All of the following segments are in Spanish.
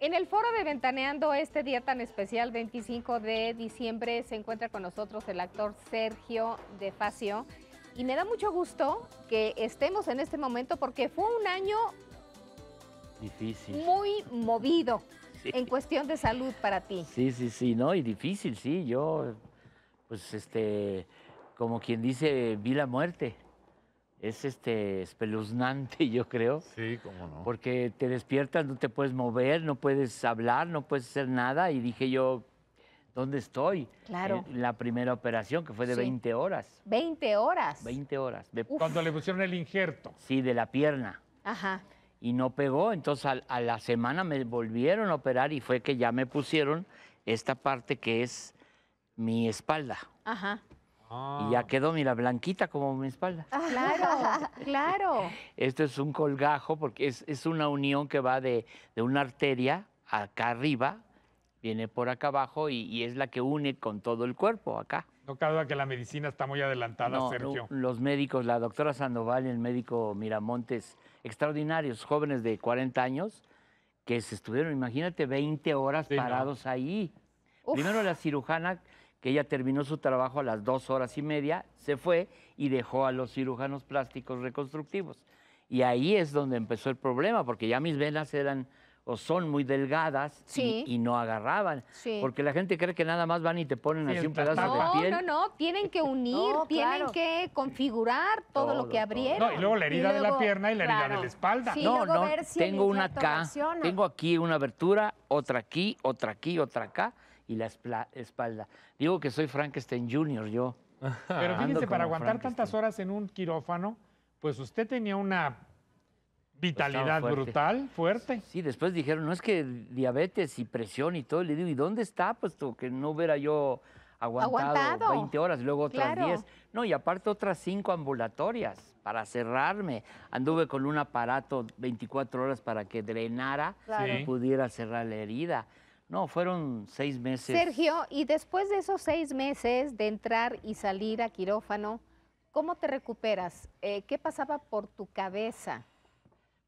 En el foro de Ventaneando, este día tan especial, 25 de diciembre, se encuentra con nosotros el actor Sergio De Facio. Y me da mucho gusto que estemos en este momento porque fue un año difícil. Muy movido en cuestión de salud para ti. Sí, sí, sí, no, y difícil, sí. Yo, pues, este, como quien dice, vi la muerte es este espeluznante, yo creo. Sí, cómo no. Porque te despiertas, no te puedes mover, no puedes hablar, no puedes hacer nada. Y dije yo, ¿dónde estoy? Claro. la primera operación, que fue de 20 horas. 20 horas. 20 horas. Cuando le pusieron el injerto. Sí, de la pierna. Ajá. Y no pegó. Entonces a, a la semana me volvieron a operar y fue que ya me pusieron esta parte que es mi espalda. Ajá. Y ya ah. quedó, mira, blanquita como mi espalda. Ah. Claro, claro. Esto es un colgajo porque es, una unión que va de, una arteria acá arriba, viene por acá abajo y, es la que une con todo el cuerpo acá. No cabe duda que la medicina está muy adelantada, Sergio. los médicos, la doctora Sandoval y el médico Miramontes, extraordinarios, jóvenes de 40 años, que se estuvieron, imagínate, 20 horas parados ahí. Primero la cirujana que ella terminó su trabajo a las dos horas y media, se fue y dejó a los cirujanos plásticos reconstructivos. Y ahí es donde empezó el problema, porque ya mis venas eran o son muy delgadas y, no agarraban. Porque la gente cree que nada más van y te ponen así un pedazo de piel. No, no, no, tienen que unir, tienen que configurar todo, lo que abrieron. No, y luego la herida de la pierna y la herida de la espalda. no, no, tengo una acá, tengo aquí una abertura, otra aquí, otra aquí, otra acá y la espalda. Digo que soy Frankenstein Jr., yo. Pero fíjese, para aguantar tantas horas en un quirófano, pues usted tenía una vitalidad brutal, fuerte. Sí, después dijeron, no es que diabetes y presión y todo. Le digo, ¿y dónde está? Puesto que no hubiera yo aguantado, 20 horas, luego otras 10. No, y aparte otras 5 ambulatorias para cerrarme. Anduve con un aparato 24 horas para que drenara y pudiera cerrar la herida. No, fueron seis meses. Sergio, y después de esos seis meses de entrar y salir a quirófano, ¿cómo te recuperas? Eh, ¿Qué pasaba por tu cabeza?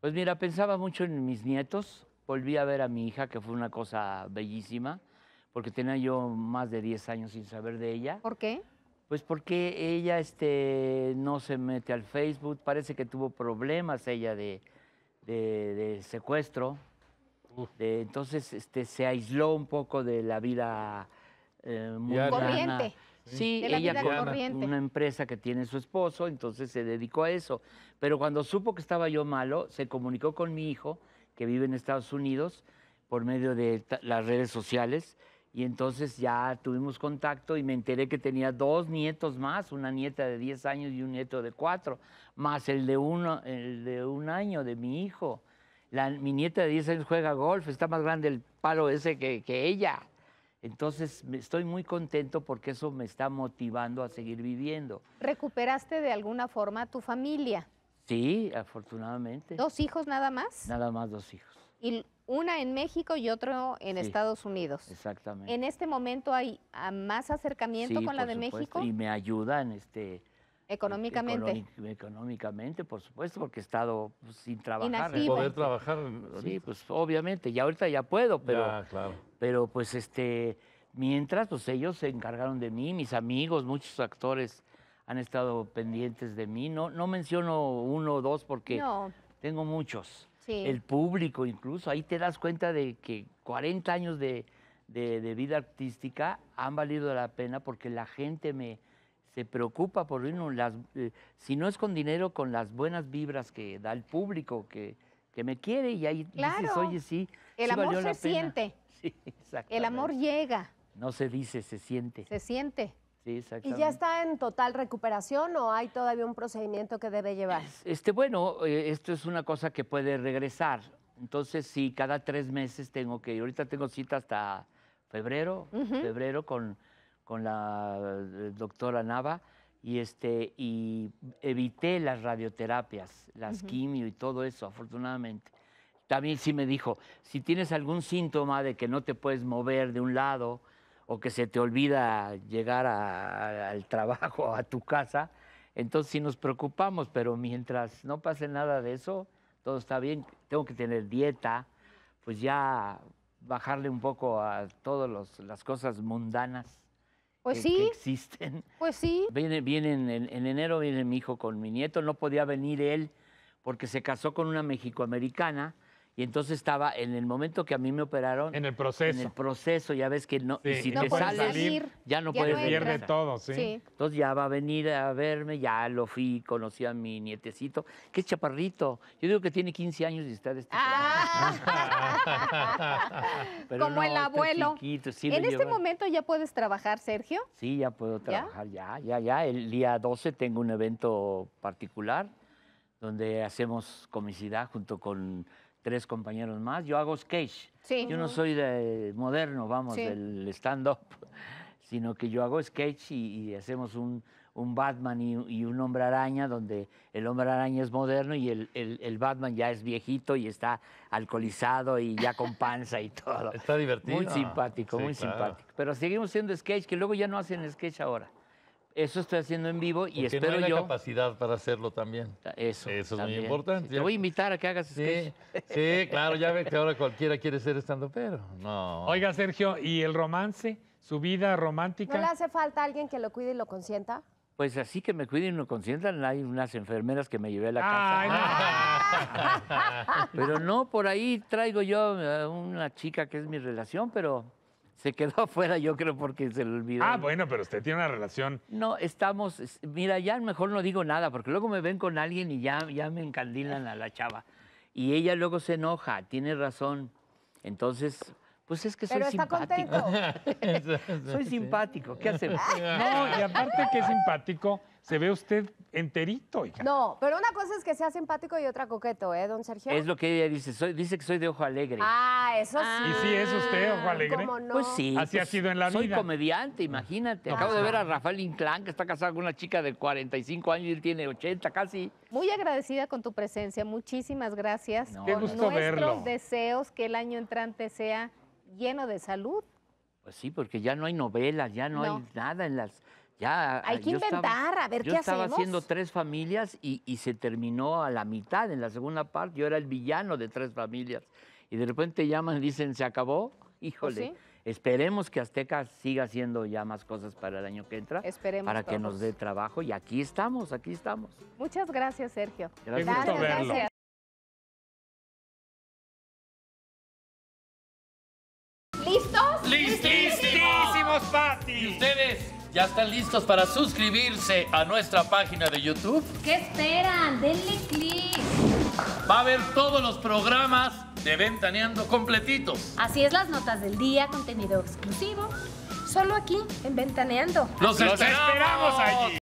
Pues mira, pensaba mucho en mis nietos. Volví a ver a mi hija, que fue una cosa bellísima, porque tenía yo más de 10 años sin saber de ella. ¿Por qué? Pues porque ella este, no se mete al Facebook, parece que tuvo problemas ella de, de secuestro Uh. entonces este, se aisló un poco de la vida eh, Corriente. Sí, ella una empresa que tiene su esposo, entonces se dedicó a eso. Pero cuando supo que estaba yo malo, se comunicó con mi hijo, que vive en Estados Unidos, por medio de las redes sociales. Y entonces ya tuvimos contacto y me enteré que tenía dos nietos más, una nieta de 10 años y un nieto de 4, más el de, uno, el de un año de mi hijo. La, mi nieta de 10 años juega golf, está más grande el palo ese que, ella. Entonces estoy muy contento porque eso me está motivando a seguir viviendo. ¿Recuperaste de alguna forma tu familia? Sí, afortunadamente. ¿Dos hijos nada más? Nada más dos hijos. Y una en México y otro en Estados Unidos. Exactamente. ¿En este momento hay ah, más acercamiento con la de México? Y me ayudan, este, Económicamente. Económicamente, por supuesto, porque he estado pues, sin trabajar. sin Poder trabajar. Sí, pues obviamente, y ahorita ya puedo, pero, claro. pero pues este, mientras, pues ellos se encargaron de mí, mis amigos, muchos actores han estado pendientes de mí. No, no menciono uno o dos porque tengo muchos. El público incluso, ahí te das cuenta de que 40 años de vida artística han valido la pena porque la gente me se preocupa por uno, las, eh, si no es con dinero, con las buenas vibras que da el público, que, me quiere y ahí claro. dices, oye, sí, el amor se siente. Sí, el amor llega. No se dice, se siente. Se siente. Sí, exactamente. ¿Y ya está en total recuperación o hay todavía un procedimiento que debe llevar? Este, bueno, eh, esto es una cosa que puede regresar. Entonces, sí, cada tres meses tengo que, ahorita tengo cita hasta febrero, febrero con con la eh, doctora Nava y, este, y evité las radioterapias, las quimio y todo eso, afortunadamente. También sí me dijo, si tienes algún síntoma de que no te puedes mover de un lado o que se te olvida llegar al trabajo, o a tu casa, entonces sí nos preocupamos, pero mientras no pase nada de eso, todo está bien, tengo que tener dieta, pues ya bajarle un poco a todas las cosas mundanas. Pues sí. existen. Pues sí. Viene, vienen, en, en, enero viene mi hijo con mi nieto. No podía venir él porque se casó con una mexicoamericana y entonces estaba en el momento que a mí me operaron. En el proceso. En el proceso, ya ves que no. y si te ya no puedes. pierde todo, ¿sí? Entonces ya va a venir a verme, ya lo fui, conocí a mi nietecito, que es chaparrito. Yo digo que tiene 15 años y está de este ah. Pero Como el abuelo. en este momento ya puedes trabajar, Sergio. Sí, ya puedo trabajar, ¿Ya? ya, ya, ya. El día 12 tengo un evento particular donde hacemos comicidad junto con tres compañeros más. Yo hago sketch. Yo no soy de moderno, vamos, del stand-up, sino que yo hago sketch y, hacemos un, Batman y, un hombre araña, donde el hombre araña es moderno y el, Batman ya es viejito y está alcoholizado y ya con panza y todo. Está divertido. Muy simpático, muy simpático. Pero seguimos siendo sketch, que luego ya no hacen sketch ahora. Eso estoy haciendo en vivo y espero yo hay la capacidad para hacerlo también. Eso. Eso es muy importante. Te voy a invitar a que hagas sketch. Sí, claro, ya ve que ahora cualquiera quiere ser estando pero. No. Oiga, Sergio, ¿y el romance? ¿Su vida romántica? ¿No le hace falta alguien que lo cuide y lo consienta? Pues así que me cuiden y lo consientan, hay unas enfermeras que me llevé a la casa. Pero no, por ahí traigo yo una chica que es mi relación, pero se quedó afuera, yo creo, porque se le olvidó. Ah, bueno, pero usted tiene una relación. No, estamos. Mira, ya mejor no digo nada, porque luego me ven con alguien y ya, ya me encandilan a la chava. Y ella luego se enoja, tiene razón. Entonces, pues es que soy Pero simpático. soy simpático, ¿qué hacemos? No, y aparte que es simpático, se ve usted enterito. Hija. No, pero una cosa es que sea simpático y otra coqueto, ¿eh, don Sergio? Es lo que ella dice, dice que soy de ojo alegre. Ah, eso ah. sí. ¿Y si es usted ojo alegre? No? Pues sí. Así ha pues sido en la vida. Soy comediante, imagínate. Acabo de pues ver a Rafael Inclán, que está casado con una chica de 45 años y él tiene 80 casi. Muy agradecida con tu presencia, muchísimas gracias. Qué gusto nuestros deseos que el año entrante sea lleno de salud. Pues sí, porque ya no hay novelas, ya no, hay nada en las... Ya, ah, hay que inventar, a ver qué hacemos. Yo estaba haciendo tres familias y, se terminó a la mitad, en la segunda parte. Yo era el villano de tres familias. Y de repente llaman y dicen, se acabó. Pues Híjole, esperemos que Azteca siga haciendo ya más cosas para el año que entra. Esperemos. Para que nos dé trabajo. Y aquí estamos, aquí estamos. Muchas gracias, Sergio. Gracias. gracias. Y ustedes ya están listos para suscribirse a nuestra página de YouTube. ¿Qué esperan? Denle clic. Va a ver todos los programas de Ventaneando completitos. Así es, las notas del día, contenido exclusivo. Solo aquí, en Ventaneando. ¡Los, esperamos allí!